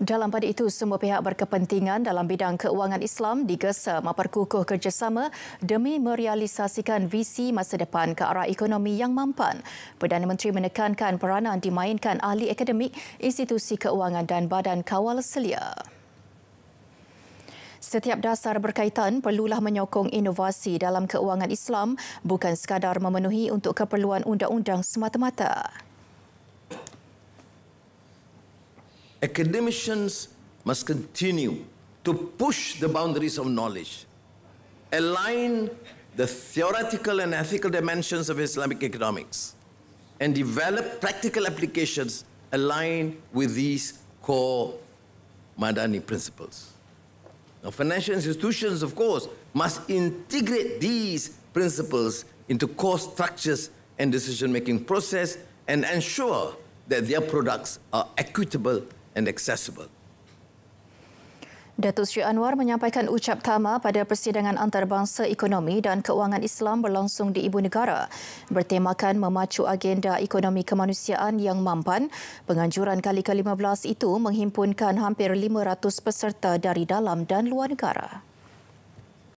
Dalam pada itu, semua pihak berkepentingan dalam bidang keuangan Islam digesa memperkukuh kerjasama demi merealisasikan visi masa depan ke arah ekonomi yang mampan. Perdana Menteri menekankan peranan dimainkan ahli akademik, institusi keuangan dan badan kawal selia. Setiap dasar berkaitan perlulah menyokong inovasi dalam keuangan Islam bukan sekadar memenuhi untuk keperluan undang-undang semata-mata. academicians must continue to push the boundaries of knowledge, align the theoretical and ethical dimensions of Islamic economics, and develop practical applications aligned with these core Madani principles. Now, financial institutions, of course, must integrate these principles into core structures and decision-making process and ensure that their products are equitable and accessible. Datuk Sri Anwar menyampaikan ucap tama pada Persidangan Antarabangsa Ekonomi dan Keuangan Islam berlangsung di Ibu Negara. Bertemakan memacu agenda ekonomi kemanusiaan yang mampan, penganjuran kali ke-15 itu menghimpunkan hampir 500 peserta dari dalam dan luar negara.